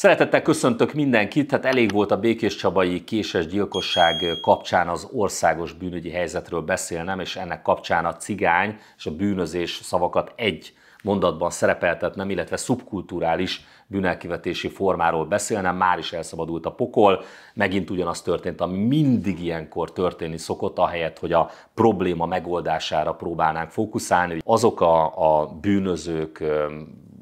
Szeretettel köszöntök mindenkit, hát elég volt a Békés Csabai késes gyilkosság kapcsán az országos bűnügyi helyzetről beszélnem, és ennek kapcsán a cigány és a bűnözés szavakat egy mondatban szerepeltetnem, illetve szubkulturális bűnelkivetési formáról beszélnem, már is elszabadult a pokol, megint ugyanaz történt, ami mindig ilyenkor történni szokott, ahelyett, hogy a probléma megoldására próbálnánk fókuszálni, hogy azok a, a bűnözők,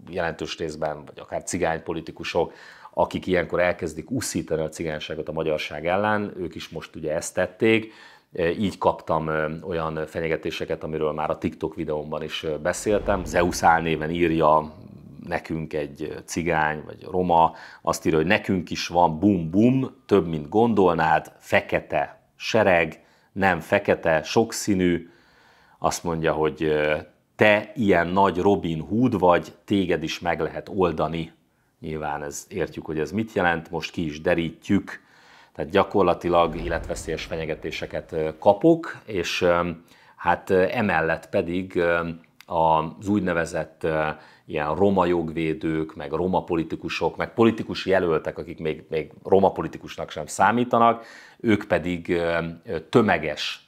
jelentős részben, vagy akár cigány politikusok, akik ilyenkor elkezdik uszítani a cigányságot a magyarság ellen, ők is most ugye ezt tették, így kaptam olyan fenyegetéseket, amiről már a TikTok videómban is beszéltem. Zeus álnéven írja nekünk egy cigány vagy roma, azt írja, hogy nekünk is van bum-bum, több, mint gondolnád, fekete sereg, nem fekete, sokszínű, azt mondja, hogy te ilyen nagy Robin Hood vagy, téged is meg lehet oldani. Nyilván ez, értjük, hogy ez mit jelent, most ki is derítjük. Tehát gyakorlatilag életveszélyes fenyegetéseket kapok, és hát emellett pedig az úgynevezett ilyen roma jogvédők, meg roma politikusok, meg politikus jelöltek, akik még, még roma politikusnak sem számítanak, ők pedig tömeges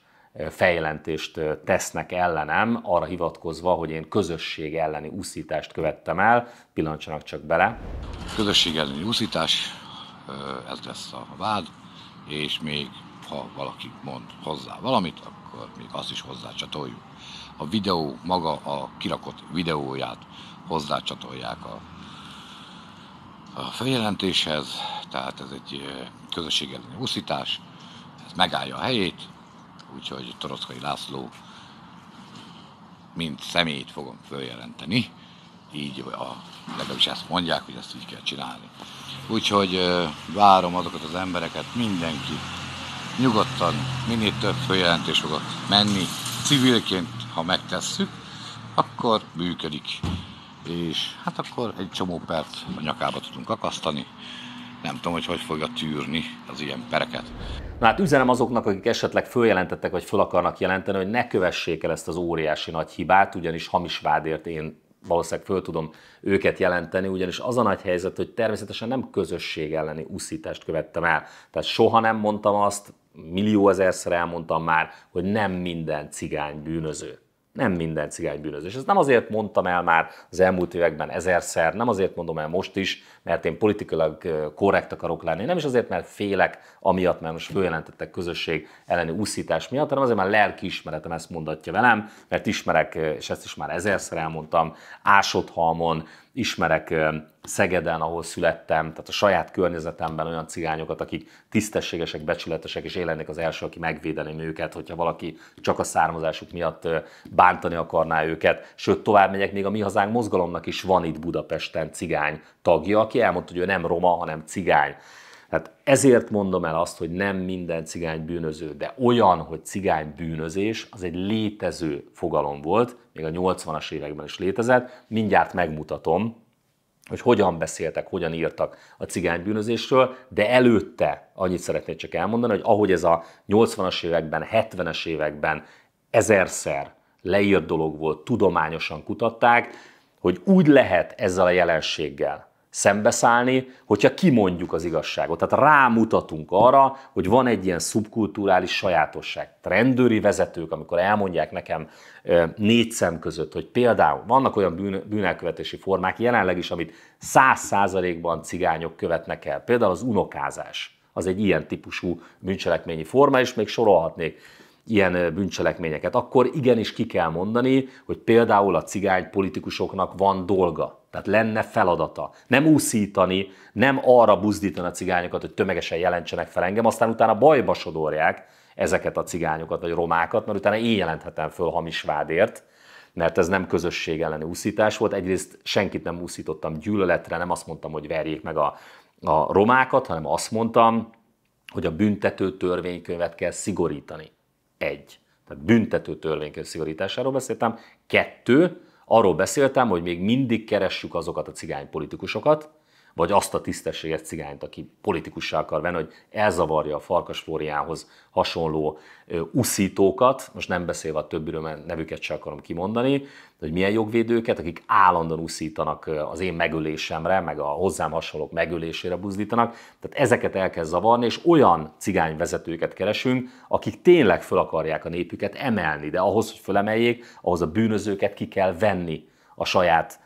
feljelentést tesznek ellenem, arra hivatkozva, hogy én közösség elleni úszítást követtem el. Pillancsanak csak bele. Közösség elleni úszítás, ez lesz a vád, és még ha valaki mond hozzá valamit, akkor még azt is hozzácsatoljuk. A videó, maga a kirakott videóját hozzácsatolják a, a feljelentéshez, tehát ez egy közösség elleni úszítás, ez megállja a helyét, úgyhogy Torockai László mint személyt fogom följelenteni, így a, legalábbis ezt mondják, hogy ezt így kell csinálni. Úgyhogy várom azokat az embereket, mindenki nyugodtan, minél több följelentés fogok menni, civilként, ha megtesszük, akkor működik. És hát akkor egy csomó perc a nyakába tudunk akasztani, nem tudom, hogy hogy fogja tűrni az ilyen pereket. Na hát üzenem azoknak, akik esetleg följelentettek, vagy föl akarnak jelenteni, hogy ne kövessék el ezt az óriási nagy hibát, ugyanis hamis vádért én valószínűleg föl tudom őket jelenteni, ugyanis az a nagy helyzet, hogy természetesen nem közösség elleni uszítást követtem el. Tehát soha nem mondtam azt, millió ezerszer elmondtam már, hogy nem minden cigány bűnöző. Nem minden cigány bűnöző. És ezt nem azért mondtam el már az elmúlt években ezerszer, nem azért mondom el most is, mert én politikailag korrekt akarok lenni. Nem is azért, mert félek, amiatt, mert most följelentettek közösség elleni úszítás miatt, hanem azért, mert lelkiismeretem ezt mondatja velem, mert ismerek, és ezt is már ezerszer elmondtam, Ásotthalmon, ismerek Szegeden, ahol születtem, tehát a saját környezetemben olyan cigányokat, akik tisztességesek, becsületesek, és én lennék az első, aki megvédeni őket, hogyha valaki csak a származásuk miatt bántani akarná őket. Sőt, tovább megyek, még a Mi Hazánk mozgalomnak is van itt Budapesten cigány tagja, aki elmondta, hogy ő nem roma, hanem cigány. Tehát ezért mondom el azt, hogy nem minden cigány bűnöző, de olyan, hogy cigány bűnözés, az egy létező fogalom volt, még a 80-as években is létezett. Mindjárt megmutatom, hogy hogyan beszéltek, hogyan írtak a cigány bűnözésről, de előtte annyit szeretnék csak elmondani, hogy ahogy ez a 80-as években, 70-es években ezerszer leírt dolog volt, tudományosan kutatták, hogy úgy lehet ezzel a jelenséggel szembeszállni, hogyha kimondjuk az igazságot. Tehát rámutatunk arra, hogy van egy ilyen szubkulturális sajátosság. Rendőri vezetők, amikor elmondják nekem négy szem között, hogy például vannak olyan bűnelkövetési formák jelenleg is, amit száz százalékban cigányok követnek el. Például az unokázás. Az egy ilyen típusú bűncselekményi forma, és még sorolhatnék ilyen bűncselekményeket. Akkor igenis ki kell mondani, hogy például a cigány politikusoknak van dolga tehát lenne feladata. Nem úszítani, nem arra buzdítani a cigányokat, hogy tömegesen jelentsenek fel engem, aztán utána bajba sodorják ezeket a cigányokat vagy romákat, mert utána én jelenthetem föl hamis vádért, mert ez nem közösség elleni úszítás volt. Egyrészt senkit nem úszítottam gyűlöletre, nem azt mondtam, hogy verjék meg a, a romákat, hanem azt mondtam, hogy a büntető törvénykönyvet kell szigorítani. Egy. Tehát büntető törvénykönyv szigorításáról beszéltem. Kettő, Arról beszéltem, hogy még mindig keressük azokat a cigány politikusokat, vagy azt a tisztességet cigányt, aki politikussá akar venni, hogy elzavarja a Farkas Flóriához hasonló uszítókat, most nem beszélve a többiről, mert nevüket sem akarom kimondani, hogy milyen jogvédőket, akik állandóan uszítanak az én megölésemre, meg a hozzám hasonlók megölésére buzdítanak. Tehát ezeket el kell zavarni, és olyan cigányvezetőket keresünk, akik tényleg fel akarják a népüket emelni, de ahhoz, hogy fölemeljék, ahhoz a bűnözőket ki kell venni a saját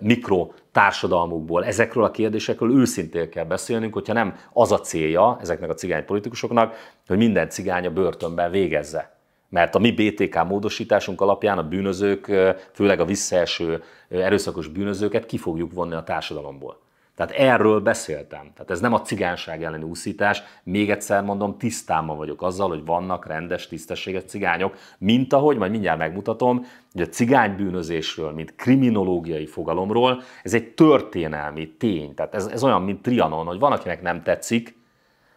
mikro társadalmukból, ezekről a kérdésekről őszintén kell beszélnünk, hogyha nem az a célja ezeknek a cigány politikusoknak, hogy minden cigány a börtönben végezze. Mert a mi BTK módosításunk alapján a bűnözők, főleg a visszaeső erőszakos bűnözőket ki fogjuk vonni a társadalomból. Tehát erről beszéltem. Tehát ez nem a cigányság elleni úszítás. Még egyszer mondom, tisztában vagyok azzal, hogy vannak rendes, tisztességes cigányok, mint ahogy, majd mindjárt megmutatom, hogy a cigánybűnözésről, mint kriminológiai fogalomról, ez egy történelmi tény. Tehát ez, ez olyan, mint Trianon, hogy van, akinek nem tetszik,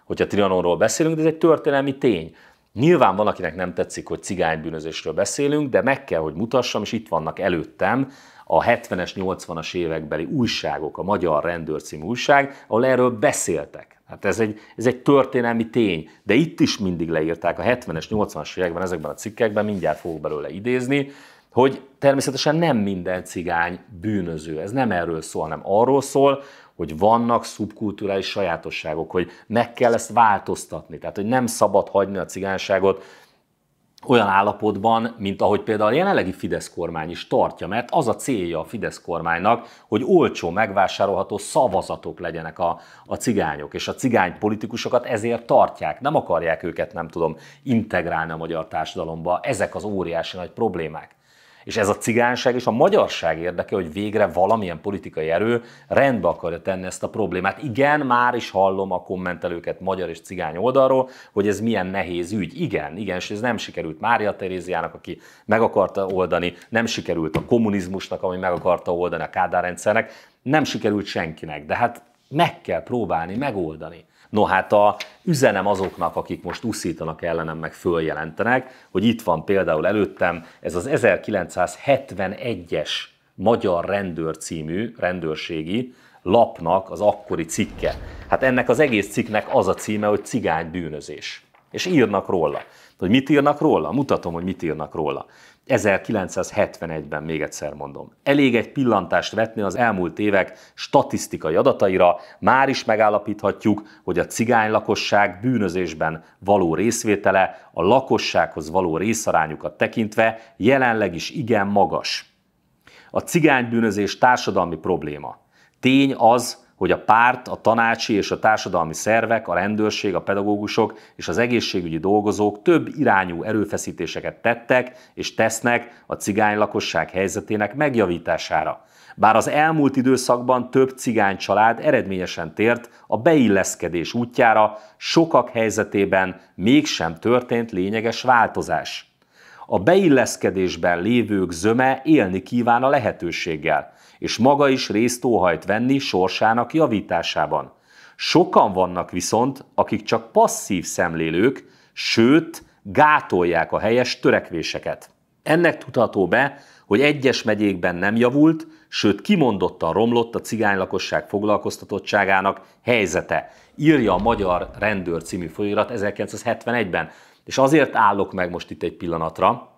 hogyha Trianonról beszélünk, de ez egy történelmi tény. Nyilván van, akinek nem tetszik, hogy cigánybűnözésről beszélünk, de meg kell, hogy mutassam, és itt vannak előttem a 70-es, 80-as évekbeli újságok, a Magyar Rendőr című újság, ahol erről beszéltek. Hát ez egy, ez egy történelmi tény, de itt is mindig leírták a 70-es, 80-as években ezekben a cikkekben, mindjárt fogok belőle idézni, hogy természetesen nem minden cigány bűnöző. Ez nem erről szól, hanem arról szól, hogy vannak szubkulturális sajátosságok, hogy meg kell ezt változtatni. Tehát, hogy nem szabad hagyni a cigányságot olyan állapotban, mint ahogy például a jelenlegi Fidesz kormány is tartja, mert az a célja a Fidesz kormánynak, hogy olcsó, megvásárolható szavazatok legyenek a, a cigányok, és a cigány politikusokat ezért tartják, nem akarják őket, nem tudom, integrálni a magyar társadalomba, ezek az óriási nagy problémák. És ez a cigányság és a magyarság érdeke, hogy végre valamilyen politikai erő rendbe akarja tenni ezt a problémát. Igen, már is hallom a kommentelőket magyar és cigány oldalról, hogy ez milyen nehéz ügy. Igen, igen, és ez nem sikerült Mária Teréziának, aki meg akarta oldani, nem sikerült a kommunizmusnak, ami meg akarta oldani a Kádár rendszernek, nem sikerült senkinek, de hát meg kell próbálni megoldani. No hát a üzenem azoknak, akik most uszítanak ellenem, meg följelentenek, hogy itt van például előttem ez az 1971-es Magyar Rendőr című rendőrségi lapnak az akkori cikke. Hát ennek az egész cikknek az a címe, hogy cigány bűnözés. És írnak róla. Hogy mit írnak róla? Mutatom, hogy mit írnak róla. 1971-ben még egyszer mondom. Elég egy pillantást vetni az elmúlt évek statisztikai adataira, már is megállapíthatjuk, hogy a cigány lakosság bűnözésben való részvétele, a lakossághoz való részarányukat tekintve jelenleg is igen magas. A cigánybűnözés társadalmi probléma. Tény az, hogy a párt, a tanácsi és a társadalmi szervek, a rendőrség, a pedagógusok és az egészségügyi dolgozók több irányú erőfeszítéseket tettek és tesznek a cigány lakosság helyzetének megjavítására. Bár az elmúlt időszakban több cigány család eredményesen tért a beilleszkedés útjára, sokak helyzetében mégsem történt lényeges változás a beilleszkedésben lévők zöme élni kíván a lehetőséggel, és maga is részt óhajt venni sorsának javításában. Sokan vannak viszont, akik csak passzív szemlélők, sőt, gátolják a helyes törekvéseket. Ennek tudható be, hogy egyes megyékben nem javult, sőt kimondottan romlott a cigány lakosság foglalkoztatottságának helyzete, írja a Magyar Rendőr című folyóirat 1971-ben. És azért állok meg most itt egy pillanatra,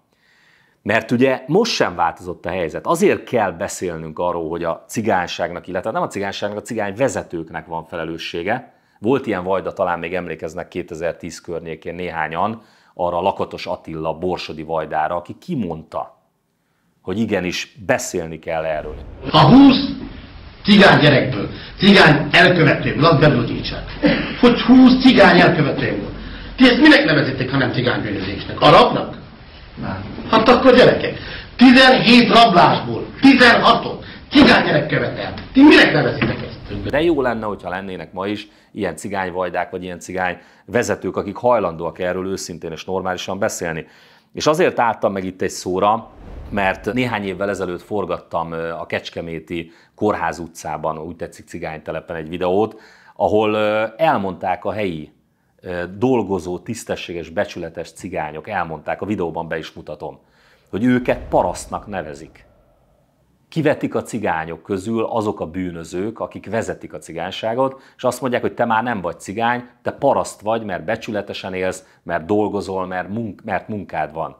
mert ugye most sem változott a helyzet. Azért kell beszélnünk arról, hogy a cigányságnak, illetve nem a cigányságnak, a cigány vezetőknek van felelőssége. Volt ilyen vajda, talán még emlékeznek 2010 környékén néhányan, arra a Lakatos Attila borsodi vajdára, aki kimondta, hogy igenis beszélni kell erről. A 20 cigány gyerekből, cigány elkövetőből, az bebizonyítsák, hogy 20 cigány elkövetőből. Ti ezt minek nevezitek, ha nem cigánybűnözésnek? Arabnak? Nem. Hát akkor gyerekek, 17 rablásból 16-ot gyerek követel. Ti minek nevezitek ezt? De jó lenne, hogyha lennének ma is ilyen cigányvajdák, vagy ilyen cigány vezetők, akik hajlandóak erről őszintén és normálisan beszélni. És azért álltam meg itt egy szóra, mert néhány évvel ezelőtt forgattam a Kecskeméti Kórház utcában, úgy tetszik cigánytelepen egy videót, ahol elmondták a helyi dolgozó, tisztességes, becsületes cigányok elmondták, a videóban be is mutatom, hogy őket parasztnak nevezik. Kivetik a cigányok közül azok a bűnözők, akik vezetik a cigányságot, és azt mondják, hogy te már nem vagy cigány, te paraszt vagy, mert becsületesen élsz, mert dolgozol, mert, munk- mert munkád van.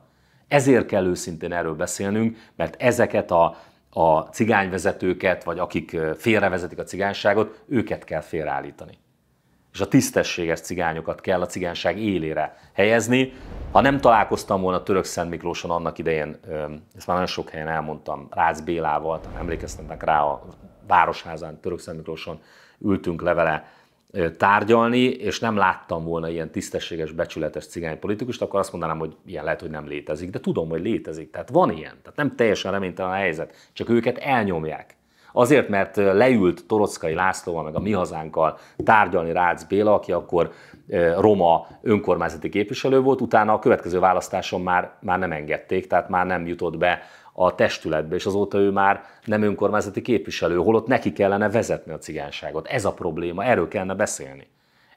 Ezért kell őszintén erről beszélnünk, mert ezeket a, a cigányvezetőket, vagy akik félrevezetik a cigányságot, őket kell félreállítani és a tisztességes cigányokat kell a cigányság élére helyezni. Ha nem találkoztam volna Török Szent Miklóson annak idején, ezt már nagyon sok helyen elmondtam, Rácz Bélával, emlékeztetnek rá a Városházán, Török Szent Miklóson ültünk levele tárgyalni, és nem láttam volna ilyen tisztességes, becsületes politikust, akkor azt mondanám, hogy ilyen lehet, hogy nem létezik, de tudom, hogy létezik. Tehát van ilyen. Tehát nem teljesen reménytelen a helyzet, csak őket elnyomják. Azért, mert leült Torockai Lászlóval, meg a Mi Hazánkkal tárgyalni Rácz Béla, aki akkor roma önkormányzati képviselő volt, utána a következő választáson már, már nem engedték, tehát már nem jutott be a testületbe, és azóta ő már nem önkormányzati képviselő, holott neki kellene vezetni a cigányságot. Ez a probléma, erről kellene beszélni.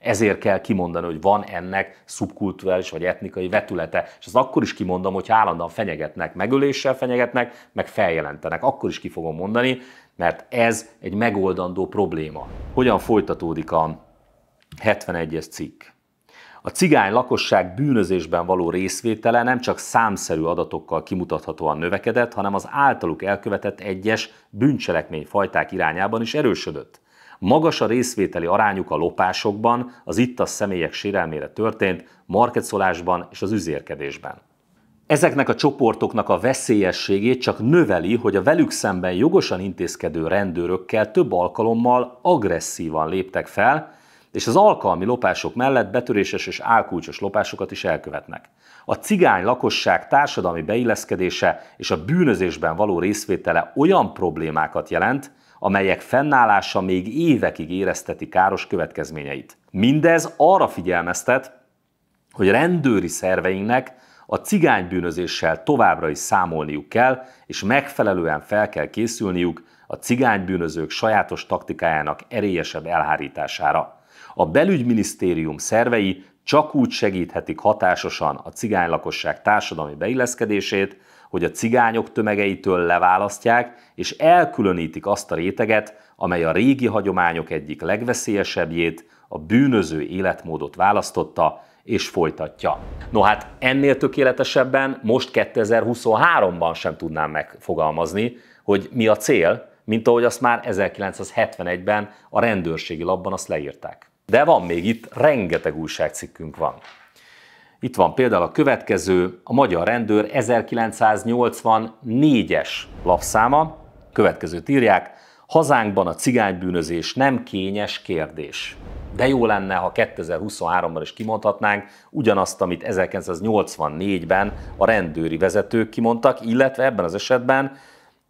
Ezért kell kimondani, hogy van ennek szubkulturális vagy etnikai vetülete. És az akkor is kimondom, hogy állandóan fenyegetnek, megöléssel fenyegetnek, meg feljelentenek. Akkor is ki fogom mondani, mert ez egy megoldandó probléma. Hogyan folytatódik a 71-es cikk? A cigány lakosság bűnözésben való részvétele nem csak számszerű adatokkal kimutathatóan növekedett, hanem az általuk elkövetett egyes bűncselekmény fajták irányában is erősödött. Magas a részvételi arányuk a lopásokban, az ittas személyek sérelmére történt, marketszolásban és az üzérkedésben. Ezeknek a csoportoknak a veszélyességét csak növeli, hogy a velük szemben jogosan intézkedő rendőrökkel több alkalommal agresszívan léptek fel, és az alkalmi lopások mellett betöréses és álkulcsos lopásokat is elkövetnek. A cigány lakosság társadalmi beilleszkedése és a bűnözésben való részvétele olyan problémákat jelent, amelyek fennállása még évekig érezteti káros következményeit. Mindez arra figyelmeztet, hogy rendőri szerveinknek a cigánybűnözéssel továbbra is számolniuk kell, és megfelelően fel kell készülniük a cigánybűnözők sajátos taktikájának erélyesebb elhárítására. A belügyminisztérium szervei csak úgy segíthetik hatásosan a cigány lakosság társadalmi beilleszkedését, hogy a cigányok tömegeitől leválasztják és elkülönítik azt a réteget, amely a régi hagyományok egyik legveszélyesebbjét, a bűnöző életmódot választotta, és folytatja. No hát ennél tökéletesebben most 2023-ban sem tudnám megfogalmazni, hogy mi a cél, mint ahogy azt már 1971-ben a rendőrségi labban azt leírták. De van még itt, rengeteg újságcikkünk van. Itt van például a következő, a magyar rendőr 1984-es lapszáma, következőt írják, hazánkban a cigánybűnözés nem kényes kérdés de jó lenne, ha 2023-ban is kimondhatnánk ugyanazt, amit 1984-ben a rendőri vezetők kimondtak, illetve ebben az esetben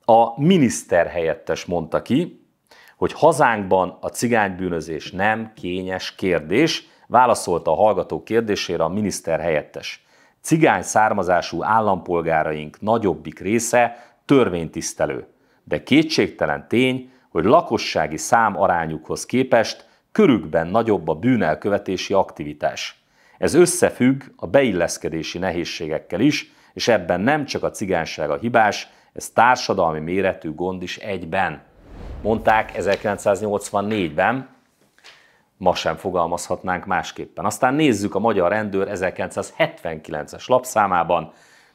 a miniszter helyettes mondta ki, hogy hazánkban a cigánybűnözés nem kényes kérdés, válaszolta a hallgató kérdésére a miniszter helyettes. Cigány származású állampolgáraink nagyobbik része törvénytisztelő, de kétségtelen tény, hogy lakossági szám arányukhoz képest körükben nagyobb a bűnelkövetési aktivitás. Ez összefügg a beilleszkedési nehézségekkel is, és ebben nem csak a cigányság a hibás, ez társadalmi méretű gond is egyben. Mondták 1984-ben, ma sem fogalmazhatnánk másképpen. Aztán nézzük a magyar rendőr 1979-es lapszámában,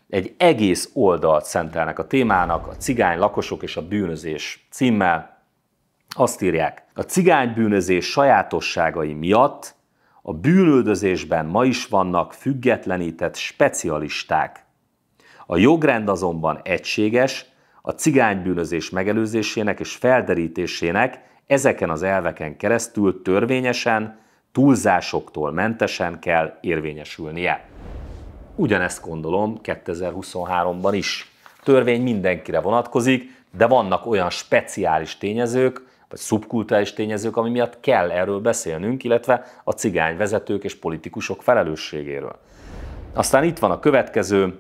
egy egész oldalt szentelnek a témának, a cigány lakosok és a bűnözés címmel. Azt írják, a cigánybűnözés sajátosságai miatt a bűnöldözésben ma is vannak függetlenített specialisták. A jogrend azonban egységes, a cigánybűnözés megelőzésének és felderítésének ezeken az elveken keresztül törvényesen, túlzásoktól mentesen kell érvényesülnie. Ugyanezt gondolom 2023-ban is. Törvény mindenkire vonatkozik, de vannak olyan speciális tényezők, vagy szubkultúrális tényezők, ami miatt kell erről beszélnünk, illetve a cigány vezetők és politikusok felelősségéről. Aztán itt van a következő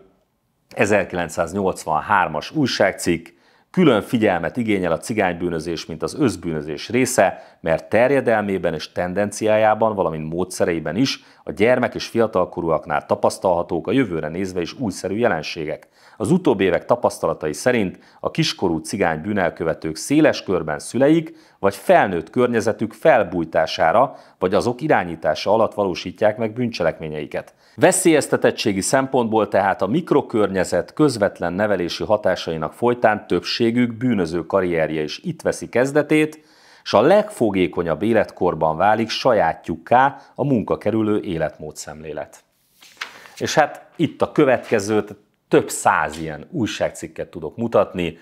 1983-as újságcikk, Külön figyelmet igényel a cigánybűnözés, mint az összbűnözés része, mert terjedelmében és tendenciájában, valamint módszereiben is a gyermek és fiatalkorúaknál tapasztalhatók a jövőre nézve is újszerű jelenségek. Az utóbbi évek tapasztalatai szerint a kiskorú cigány bűnelkövetők széles körben szüleik vagy felnőtt környezetük felbújtására vagy azok irányítása alatt valósítják meg bűncselekményeiket. Veszélyeztetettségi szempontból tehát a mikrokörnyezet közvetlen nevelési hatásainak folytán többségük bűnöző karrierje is itt veszi kezdetét, és a legfogékonyabb életkorban válik sajátjukká a munkakerülő életmódszemlélet. És hát itt a következőt: több száz ilyen újságcikket tudok mutatni,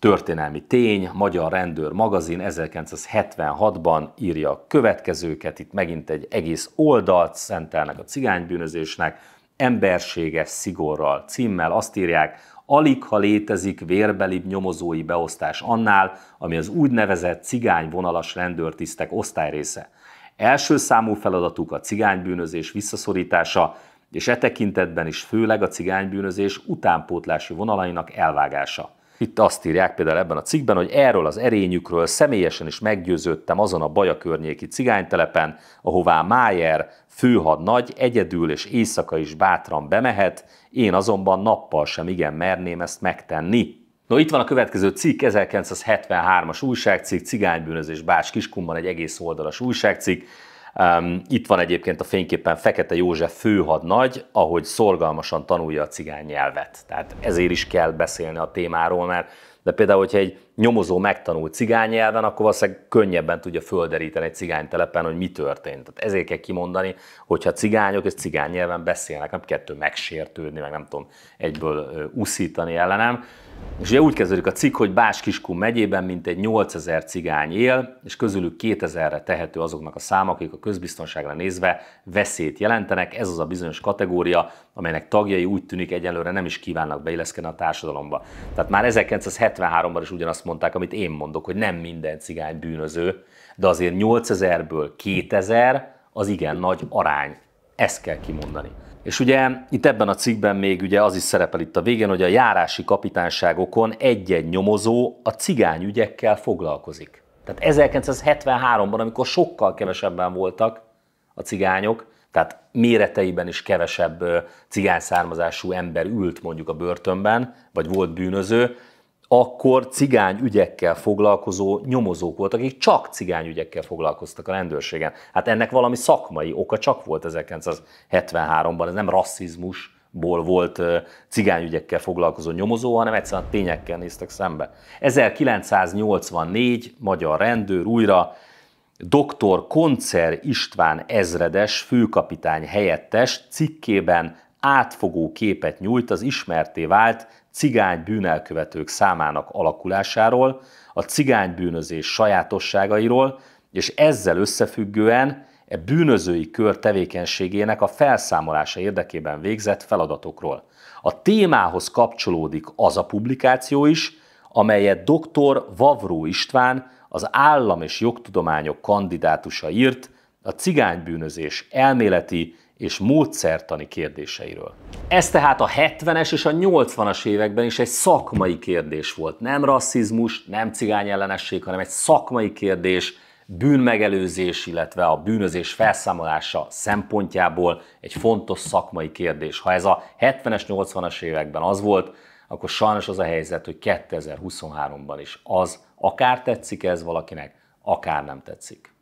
történelmi tény, Magyar Rendőr magazin 1976-ban írja a következőket, itt megint egy egész oldalt szentelnek a cigánybűnözésnek, emberséges szigorral címmel azt írják, alig ha létezik vérbelibb nyomozói beosztás annál, ami az úgynevezett vonalas rendőrtisztek osztályrésze. Első számú feladatuk a cigánybűnözés visszaszorítása, és e tekintetben is főleg a cigánybűnözés utánpótlási vonalainak elvágása. Itt azt írják például ebben a cikkben, hogy erről az erényükről személyesen is meggyőződtem azon a Baja környéki cigánytelepen, ahová Májer nagy, egyedül és éjszaka is bátran bemehet, én azonban nappal sem igen merném ezt megtenni. No, itt van a következő cikk, 1973-as újságcikk, cigánybűnözés Bács Kiskumban egy egész oldalas újságcikk, itt van egyébként a fényképen Fekete József főhadnagy, ahogy szorgalmasan tanulja a cigány nyelvet. Tehát ezért is kell beszélni a témáról, mert de például, hogyha egy nyomozó megtanul cigány nyelven, akkor valószínűleg könnyebben tudja földeríteni egy cigány telepen, hogy mi történt. Tehát ezért kell kimondani, hogyha cigányok és cigány nyelven beszélnek, nem kettő megsértődni, meg nem tudom egyből uszítani ellenem. És ugye úgy kezdődik a cikk, hogy Bás Kiskun megyében mintegy 8000 cigány él, és közülük 2000-re tehető azoknak a számok, akik a közbiztonságra nézve veszélyt jelentenek. Ez az a bizonyos kategória, amelynek tagjai úgy tűnik egyelőre nem is kívánnak beilleszkedni a társadalomba. Tehát már 1973-ban is ugyanazt mondták, amit én mondok, hogy nem minden cigány bűnöző, de azért 8000-ből 2000 az igen nagy arány. Ezt kell kimondani. És ugye itt ebben a cikkben még ugye az is szerepel itt a végén, hogy a járási kapitányságokon egy-egy nyomozó a cigány ügyekkel foglalkozik. Tehát 1973-ban, amikor sokkal kevesebben voltak a cigányok, tehát méreteiben is kevesebb cigány származású ember ült mondjuk a börtönben, vagy volt bűnöző, akkor ügyekkel foglalkozó nyomozók voltak, akik csak ügyekkel foglalkoztak a rendőrségen. Hát ennek valami szakmai oka csak volt 1973-ban, ez nem rasszizmus, ból volt cigányügyekkel foglalkozó nyomozó, hanem egyszerűen a tényekkel néztek szembe. 1984 magyar rendőr újra dr. Koncer István ezredes főkapitány helyettes cikkében átfogó képet nyújt az ismerté vált cigány bűnelkövetők számának alakulásáról, a cigány bűnözés sajátosságairól, és ezzel összefüggően e bűnözői kör tevékenységének a felszámolása érdekében végzett feladatokról. A témához kapcsolódik az a publikáció is, amelyet dr. Vavró István, az állam és jogtudományok kandidátusa írt, a cigánybűnözés elméleti és módszertani kérdéseiről. Ez tehát a 70-es és a 80-as években is egy szakmai kérdés volt. Nem rasszizmus, nem cigányellenesség, hanem egy szakmai kérdés, bűnmegelőzés, illetve a bűnözés felszámolása szempontjából egy fontos szakmai kérdés. Ha ez a 70-es, 80-as években az volt, akkor sajnos az a helyzet, hogy 2023-ban is az akár tetszik ez valakinek, akár nem tetszik.